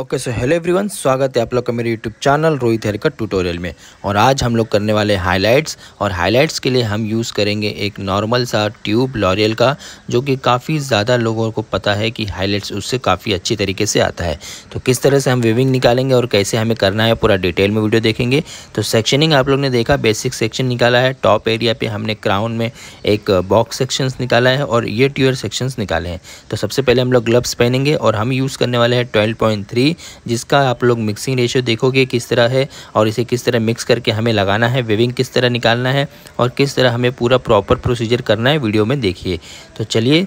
okay so hello everyone स्वागत है आप लोग का मेरे YouTube channel Rohit haircut tutorial में और आज हम लोग करने वाले हाइलाइट्स और हाइलाइट्स के लिए हम यूज़ करेंगे एक नॉर्मल सा ट्यूब लॉरियल का जो कि काफ़ी ज़्यादा लोगों को पता है कि हाइलाइट्स उससे काफ़ी अच्छी तरीके से आता है तो किस तरह से हम वेविंग निकालेंगे और कैसे हमें करना है पूरा डिटेल में वीडियो देखेंगे तो सेक्शनिंग आप लोग ने देखा बेसिक सेक्शन निकाला है टॉप एरिया पर हमने क्राउन में एक बॉक्स सेक्शंस निकाला है और ये ट्यूअर सेक्शंस निकाले हैं तो सबसे पहले हम लोग ग्लव्स पहनेंगे और हम यूज़ करने वाले हैं ट्वेल्व पॉइंट थ्री होगी जिसका आप लोग मिक्सिंग रेशियो देखोगे किस तरह है और इसे किस तरह मिक्स करके हमें लगाना है वेविंग किस तरह निकालना है और किस तरह हमें पूरा प्रॉपर प्रोसीजर करना है वीडियो में देखिए तो चलिए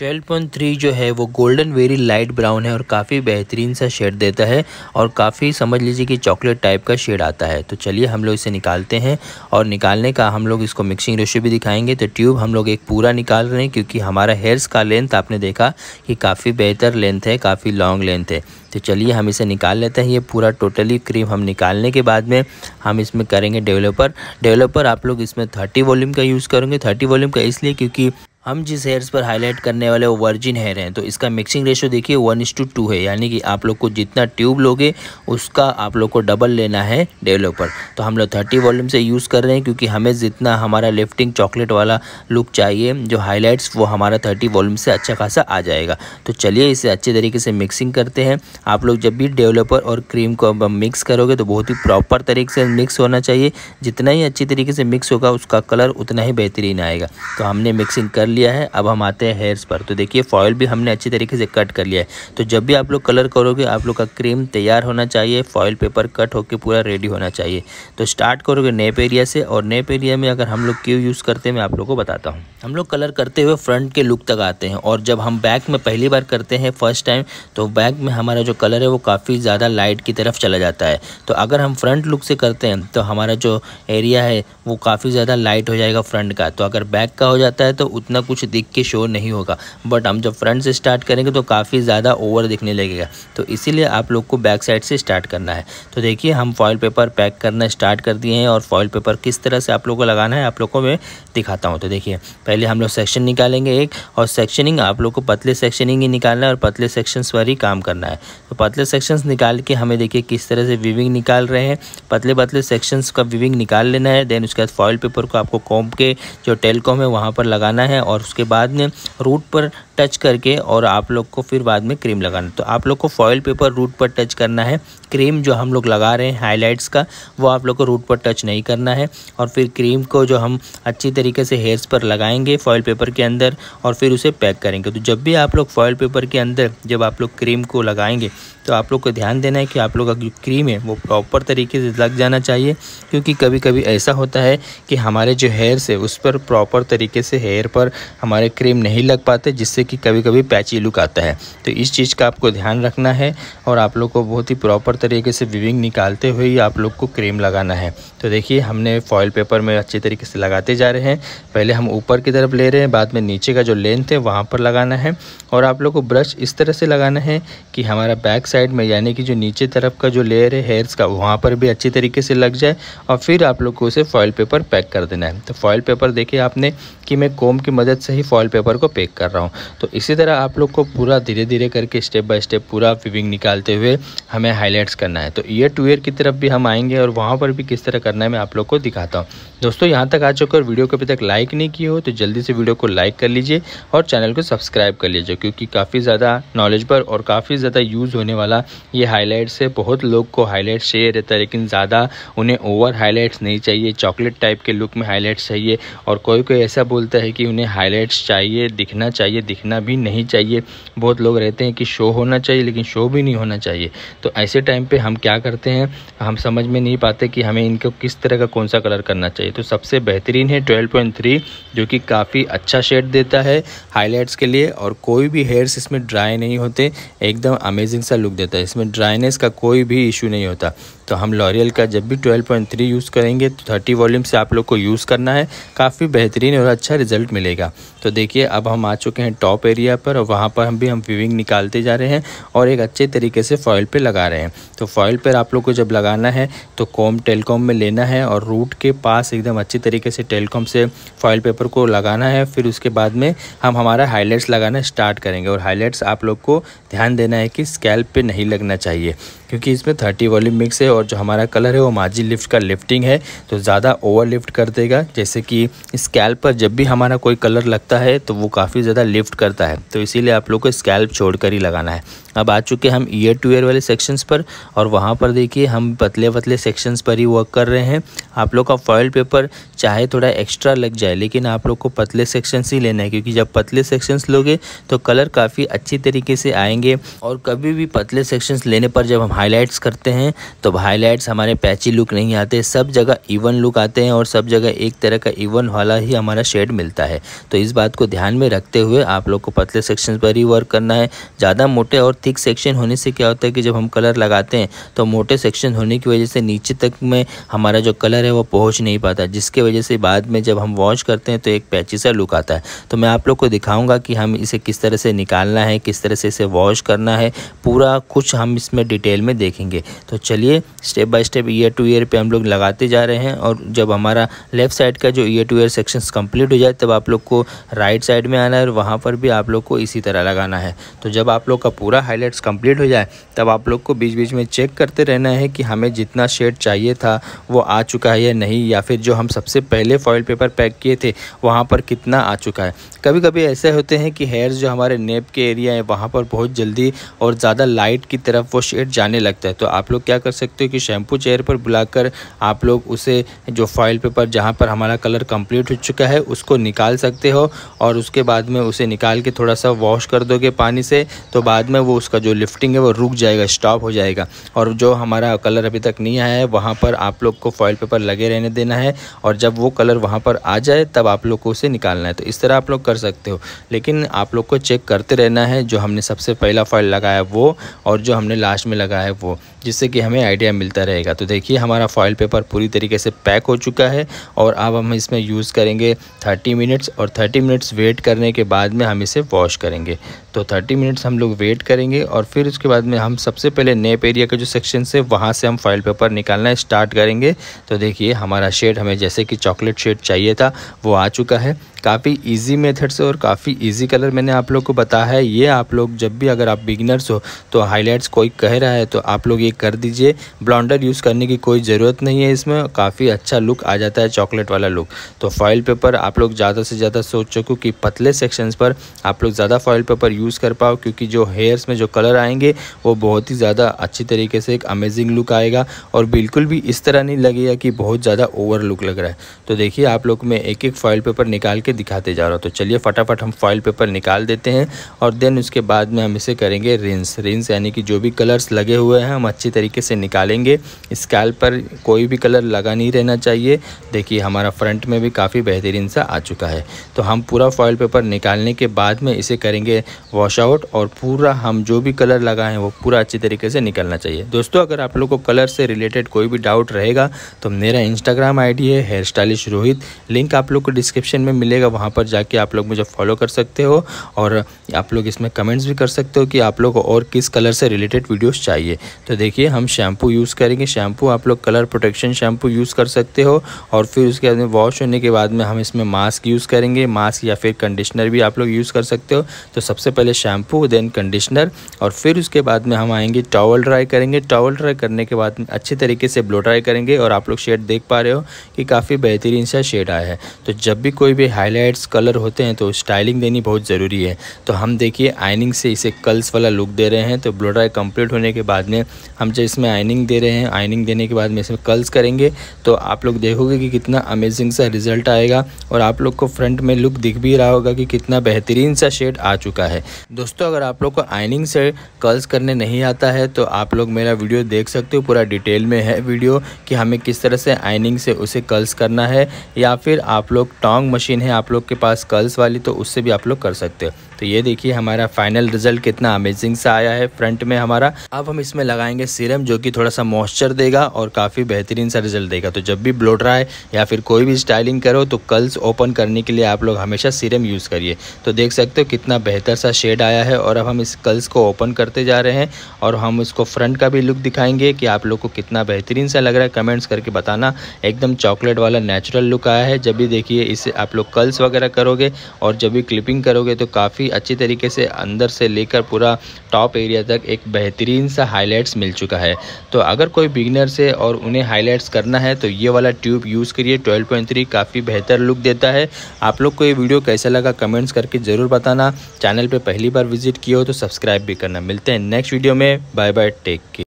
12.3 जो है वो गोल्डन वेरी लाइट ब्राउन है और काफ़ी बेहतरीन सा शेड देता है और काफ़ी समझ लीजिए कि चॉकलेट टाइप का शेड आता है तो चलिए हम लोग इसे निकालते हैं और निकालने का हम लोग इसको मिक्सिंग रेशियो भी दिखाएंगे तो ट्यूब हम लोग एक पूरा निकाल रहे हैं क्योंकि हमारा हेयर्स का लेंथ आपने देखा कि काफ़ी बेहतर लेंथ है काफ़ी लॉन्ग लेंथ है तो चलिए हम इसे निकाल लेते हैं ये पूरा टोटली क्रीम हम निकालने के बाद में हम इसमें करेंगे डेवलपर डेवलपर आप लोग इसमें थर्टी वॉल्यूम का यूज़ करेंगे थर्टी वॉल्यूम का इसलिए क्योंकि हम जिस हेयर्स पर हाईलाइट करने वाले वो वर्जिन हेयर हैं तो इसका मिक्सिंग रेशो देखिए वन इस टू टू है यानी कि आप लोग को जितना ट्यूब लोगे उसका आप लोग को डबल लेना है डेवलपर तो हम लोग थर्टी वॉल्यूम से यूज़ कर रहे हैं क्योंकि हमें जितना हमारा लिफ्टिंग चॉकलेट वाला लुक चाहिए जो हाईलाइट्स वो हमारा थर्टी वॉल्यूम से अच्छा खासा आ जाएगा तो चलिए इसे अच्छे तरीके से मिक्सिंग करते हैं आप लोग जब भी डेवलपर और क्रीम को मिक्स करोगे तो बहुत ही प्रॉपर तरीके से मिक्स होना चाहिए जितना ही अच्छी तरीके से मिक्स होगा उसका कलर उतना ही बेहतरीन आएगा तो हमने मिक्सिंग कर लिया है अब हम आते हैं हेयर्स पर तो देखिए फॉयल भी हमने अच्छी तरीके से कट कर लिया है तो जब भी आप लोग कलर करोगे आप लोग का क्रीम तैयार होना चाहिए फॉयल पेपर कट होकर पूरा रेडी होना चाहिए तो स्टार्ट करोगे नेप एरिया से और नेप एरिया में अगर हम लोग क्यों यूज़ करते हैं मैं आप लोग को बताता हूँ हम लोग कलर करते हुए फ्रंट के लुक तक आते हैं और जब हम बैक में पहली बार करते हैं फर्स्ट टाइम तो बैक में हमारा जो कलर है वो काफ़ी ज़्यादा लाइट की तरफ चला जाता है तो अगर हम फ्रंट लुक से करते हैं तो हमारा जो एरिया है वो काफ़ी ज़्यादा लाइट हो जाएगा फ्रंट का तो अगर बैक का हो जाता है तो उतना कुछ दिख के शो नहीं होगा बट हम जब फ्रंट से स्टार्ट करेंगे तो काफ़ी ज़्यादा ओवर दिखने लगेगा तो इसीलिए आप लोग को बैक साइड से स्टार्ट करना है तो देखिए हम फॉयल पेपर पैक करना स्टार्ट कर दिए हैं और फॉयल पेपर किस तरह से आप लोग को लगाना है आप लोग को मैं दिखाता हूँ तो देखिए पहले हम लोग सेक्शन निकालेंगे एक और सेक्शनिंग आप लोग को पतले सेक्शनिंग ही निकालना है और पतले सेक्शंस पर ही काम करना है तो पतले सेक्शंस निकाल के हमें देखिए किस तरह से विविंग निकाल रहे हैं पतले पतले सेक्शंस का विविंग निकाल लेना है देन उसके बाद फॉयल पेपर को आपको कॉम्प के जो टेलकॉम है वहाँ पर लगाना है और और उसके बाद में रोड पर टच करके और आप लोग को फिर बाद में क्रीम लगाना तो आप लोग को फॉयल पेपर रूट पर टच करना है क्रीम जो हम लोग लगा रहे हैं हाईलाइट्स का वो आप लोग को रूट पर टच नहीं करना है और फिर क्रीम को जो हम अच्छी तरीके से हेयर्स पर लगाएंगे फॉयल पेपर के अंदर और फिर उसे पैक करेंगे तो जब भी आप लोग फॉयल पेपर के अंदर जब आप लोग क्रीम को लगाएंगे तो आप लोग को ध्यान देना है कि आप लोग का जो क्रीम है वो प्रॉपर तरीके से लग जाना चाहिए क्योंकि कभी कभी ऐसा होता है कि हमारे जो हेयर्स है उस पर प्रॉपर तरीके से हेयर पर हमारे क्रीम नहीं लग पाते जिससे कि कभी कभी पैची लुक आता है तो इस चीज़ का आपको ध्यान रखना है और आप लोग को बहुत ही प्रॉपर तरीके से विविंग निकालते हुए ही आप लोग को क्रीम लगाना है तो देखिए हमने फॉयल पेपर में अच्छे तरीके से लगाते जा रहे हैं पहले हम ऊपर की तरफ ले रहे हैं बाद में नीचे का जो लेंथ है वहाँ पर लगाना है और आप लोग को ब्रश इस तरह से लगाना है कि हमारा बैक साइड में यानी कि जो नीचे तरफ का जो लेयर है हेयर्स का वहाँ पर भी अच्छी तरीके से लग जाए और फिर आप लोग को उसे फॉयल पेपर पैक कर देना है तो फॉयल पेपर देखिए आपने कि मैं कोम की मदद से ही फॉयल पेपर को पैक कर रहा हूँ तो इसी तरह आप लोग को पूरा धीरे धीरे करके स्टेप बाय स्टेप पूरा विविंग निकालते हुए हमें हाईलाइट्स करना है तो ईयर टू ईयर की तरफ भी हम आएंगे और वहाँ पर भी किस तरह करना है मैं आप लोग को दिखाता हूँ दोस्तों यहाँ तक आ चुके और वीडियो को अभी तक लाइक नहीं की हो तो जल्दी से वीडियो को लाइक कर लीजिए और चैनल को सब्सक्राइब कर लीजिए क्योंकि काफ़ी ज़्यादा नॉलेजबल और काफ़ी ज़्यादा यूज़ होने वाला ये हाईलाइट्स है बहुत लोग को हाईलाइट्स चाहिए रहता है लेकिन ज़्यादा उन्हें ओवर हाईलाइट्स नहीं चाहिए चॉकलेट टाइप के लुक में हाईलाइट्स चाहिए और कोई कोई ऐसा बोलता है कि उन्हें हाईलाइट्स चाहिए दिखना चाहिए दिखना भी नहीं चाहिए बहुत लोग रहते हैं कि शो होना चाहिए लेकिन शो भी नहीं होना चाहिए तो ऐसे टाइम पर हम क्या करते हैं हम समझ में नहीं पाते कि हमें इनको किस तरह का कौन सा कलर करना चाहिए तो सबसे बेहतरीन है ट्वेल्व पॉइंट थ्री जो कि काफ़ी अच्छा शेड देता है हाईलाइट्स के लिए और कोई भी हेयर्स इसमें ड्राई नहीं होते एकदम अमेजिंग सा लुक देता है इसमें ड्राइनेस का कोई भी इशू नहीं होता तो हम लॉरियल का जब भी 12.3 यूज़ करेंगे तो 30 वॉल्यूम से आप लोग को यूज़ करना है काफ़ी बेहतरीन और अच्छा रिजल्ट मिलेगा तो देखिए अब हम आ चुके हैं टॉप एरिया पर और वहाँ पर हम भी हम विविंग निकालते जा रहे हैं और एक अच्छे तरीके से फॉयल पर लगा रहे हैं तो फॉयल पर आप लोग को जब लगाना है तो कॉम टेलकॉम में लेना है और रूट के पास एकदम अच्छे तरीके से टेलकॉम से फॉयल पेपर को लगाना है फिर उसके बाद में हम हमारा हाईलाइट्स लगाना स्टार्ट करेंगे और हाईलाइट्स आप लोग को ध्यान देना है कि स्कैल्प पर नहीं लगना चाहिए क्योंकि इसमें थर्टी वॉल्यूम मिक्स है और जो हमारा कलर है वो माजी लिफ्ट का लिफ्टिंग है तो ज़्यादा ओवर लिफ्ट कर देगा जैसे कि स्कैल्प पर जब भी हमारा कोई कलर लगता है तो वो काफ़ी ज़्यादा लिफ्ट करता है तो इसीलिए आप लोग को स्कैल्प छोड़ कर ही लगाना है अब आ चुके हम ईयर टू ईयर वाले सेक्शंस पर और वहाँ पर देखिए हम पतले पतले सेक्शंस पर ही वर्क कर रहे हैं आप लोग का फॉयल पेपर चाहे थोड़ा एक्स्ट्रा लग जाए लेकिन आप लोग को पतले सेक्शंस ही लेना है क्योंकि जब पतले सेक्शंस लोगे तो कलर काफ़ी अच्छी तरीके से आएंगे और कभी भी पतले सेक्शंस लेने पर जब हम हाईलाइट्स करते हैं तो हाईलाइट्स हमारे पैची लुक नहीं आते सब जगह इवन लुक आते हैं और सब जगह एक तरह का इवन वाला ही हमारा शेड मिलता है तो इस बात को ध्यान में रखते हुए आप लोग को पतले सेक्शंस पर ही वर्क करना है ज़्यादा मोटे और थिक सेक्शन होने से क्या होता है कि जब हम कलर लगाते हैं तो मोटे सेक्शन होने की वजह से नीचे तक में हमारा जो कलर है वो पहुँच नहीं पाता जिसके वजह से बाद में जब हम वॉश करते हैं तो एक पैची सा लुक आता है तो मैं आप लोग को दिखाऊँगा कि हम इसे किस तरह से निकालना है किस तरह से इसे वॉश करना है पूरा कुछ हम इसमें डिटेल में देखेंगे तो चलिए step by step ear to ear पर हम लोग लगाते जा रहे हैं और जब हमारा लेफ़्ट साइड का जो ear to ear section complete हो जाए तब आप लोग को राइट साइड में आना है और वहाँ पर भी आप लोग को इसी तरह लगाना है तो जब आप लोग का पूरा हाईलाइट्स कंप्लीट हो जाए तब आप लोग को बीच बीच में चेक करते रहना है कि हमें जितना शेड चाहिए था वो आ चुका है या नहीं या फिर जो हम सबसे पहले फॉइल पेपर पैक किए थे वहाँ पर कितना आ चुका है कभी कभी ऐसे होते हैं कि हेयर्स जो हमारे नेप के एरिया है वहाँ पर बहुत जल्दी और ज़्यादा लाइट की तरफ वो शेड जाने लगता है तो आप लोग क्या कर सकते हो कि शैम्पू चेयर पर बुलाकर आप लोग उसे जो फॉइल पेपर जहाँ पर हमारा कलर कंप्लीट हो चुका है उसको निकाल सकते हो और उसके बाद में उसे निकाल के थोड़ा सा वॉश कर दोगे पानी से तो बाद में वो उसका जो लिफ्टिंग है वो रुक जाएगा स्टॉप हो जाएगा और जो हमारा कलर अभी तक नहीं आया है वहाँ पर आप लोग को फॉइल पेपर लगे रहने देना है और जब वो कलर वहाँ पर आ जाए तब आप लोग को उसे निकालना है तो इस तरह आप लोग कर सकते हो लेकिन आप लोग को चेक करते रहना है जो हमने सबसे पहला फॉइल लगाया वो और जो हमने लास्ट में लगाया वो जिससे कि हमें आइडिया मिलता रहेगा तो देखिए हमारा फॉइल पेपर पूरी तरीके से पैक हो चुका है और अब हम इसमें यूज़ करेंगे थर्टी मिनट्स और थर्टी मिनट्स वेट करने के बाद में हम इसे वॉश करेंगे तो थर्टी मिनट्स हम लोग वेट करेंगे और फिर उसके बाद में हम सबसे पहले नेप एरिया के जो सेक्शन से वहाँ से हम फॉइल पेपर निकालना स्टार्ट करेंगे तो देखिए हमारा शेड हमें जैसे कि चॉकलेट शेड चाहिए था वो आ चुका है काफ़ी इजी मेथड से और काफ़ी इजी कलर मैंने आप लोग को बताया है ये आप लोग जब भी अगर आप बिगनर्स हो तो हाईलाइट्स कोई कह रहा है तो आप लोग ये कर दीजिए ब्लॉन्डर यूज़ करने की कोई ज़रूरत नहीं है इसमें काफ़ी अच्छा लुक आ जाता है चॉकलेट वाला लुक तो फॉइल पेपर आप लोग ज़्यादा से ज़्यादा सोच चुके कि पतले सेक्शंस पर आप लोग ज़्यादा फॉइल पेपर यूज़ कर पाओ क्योंकि जो हेयर्स में जो कलर आएंगे वो बहुत ही ज़्यादा अच्छी तरीके से एक अमेजिंग लुक आएगा और बिल्कुल भी इस तरह नहीं लगेगा कि बहुत ज़्यादा ओवर लुक लग रहा है तो देखिए आप लोग मैं एक एक फॉइल पेपर निकाल के दिखाते जा रहा हूँ तो चलिए फटाफट हम फॉइल पेपर निकाल देते हैं और देन उसके बाद में हम इसे करेंगे रिंस रिंस यानी कि जो भी कलर्स लगे हुए हैं हम अच्छे अच्छी तरीके से निकालेंगे स्कैल पर कोई भी कलर लगा नहीं रहना चाहिए देखिए हमारा फ्रंट में भी काफ़ी बेहतरीन सा आ चुका है तो हम पूरा फॉयल पेपर निकालने के बाद में इसे करेंगे वॉश आउट और पूरा हम जो भी कलर लगाएँ वो पूरा अच्छी तरीके से निकालना चाहिए दोस्तों अगर आप लोग को कलर से रिलेटेड कोई भी डाउट रहेगा तो मेरा इंस्टाग्राम डी है हेयर स्टाइलिश रोहित लिंक आप लोग को डिस्क्रिप्शन में मिलेगा वहाँ पर जाके आप लोग मुझे फॉलो कर सकते हो और आप लोग इसमें कमेंट्स भी कर सकते हो कि आप लोग को और किस कलर से रिलेटेड वीडियोस चाहिए तो देखिए देखिए हम शैम्पू यूज़ करेंगे शैम्पू आप लोग कलर प्रोटेक्शन शैम्पू यूज़ कर सकते हो और फिर उसके बाद में वॉश होने के बाद में हम इसमें मास्क यूज़ करेंगे मास्क या फिर कंडीशनर भी आप लोग यूज़ कर सकते हो तो सबसे पहले शैम्पू देन कंडीशनर और फिर उसके बाद में हम आएंगे टॉवल ड्राई करेंगे टॉवल ड्राई करने के बाद अच्छे तरीके से ब्लो ड्राई करेंगे और आप लोग शेड देख पा रहे हो कि काफ़ी बेहतरीन सा शेड आया है तो जब भी कोई भी हाईलाइट्स कलर होते हैं तो स्टाइलिंग देनी बहुत ज़रूरी है तो हम देखिए आइनिंग से इसे कल्स वाला लुक दे रहे हैं तो ब्लो ड्राई कम्प्लीट होने के बाद में हम जो इसमें आइनिंग दे रहे हैं आइनिंग देने के बाद में इसमें कर्ल्स करेंगे तो आप लोग देखोगे कि कितना अमेजिंग सा रिजल्ट आएगा और आप लोग को फ्रंट में लुक दिख भी रहा होगा कि कितना बेहतरीन सा शेड आ चुका है दोस्तों अगर आप लोग को आइनिंग से कर्ल्स करने नहीं आता है तो आप लोग मेरा वीडियो देख सकते हो पूरा डिटेल में है वीडियो कि हमें किस तरह से आइनिंग से उसे कर्ल्स करना है या फिर आप लोग टोंग मशीन है आप लोग के पास कर्ल्स वाली तो उससे भी आप लोग कर सकते हो तो ये देखिए हमारा फाइनल रिजल्ट कितना अमेजिंग सा आया है फ्रंट में हमारा अब हम इसमें लगाएंगे सीरम जो कि थोड़ा सा मॉइस्चर देगा और काफ़ी बेहतरीन सा रिजल्ट देगा तो जब भी रहा है या फिर कोई भी स्टाइलिंग करो तो कल्स ओपन करने के लिए आप लोग हमेशा सीरम यूज़ करिए तो देख सकते हो कितना बेहतर सा शेड आया है और अब हम इस कल्स को ओपन करते जा रहे हैं और हम इसको फ्रंट का भी लुक दिखाएंगे कि आप लोग को कितना बेहतरीन सा लग रहा है कमेंट्स करके बताना एकदम चॉकलेट वाला नेचुरल लुक आया है जब भी देखिए इसे आप लोग कल्स वगैरह करोगे और जब भी क्लिपिंग करोगे तो काफ़ी अच्छी तरीके से अंदर से लेकर पूरा टॉप एरिया तक एक बेहतरीन सा हाईलाइट्स मिल चुका है तो अगर कोई बिगनर से और उन्हें हाईलाइट्स करना है तो ये वाला ट्यूब यूज़ करिए 12.3 काफ़ी बेहतर लुक देता है आप लोग को ये वीडियो कैसा लगा कमेंट्स करके ज़रूर बताना चैनल पर पहली बार विजिट किया हो तो सब्सक्राइब भी करना मिलते हैं नेक्स्ट वीडियो में बाय बाय टेक केयर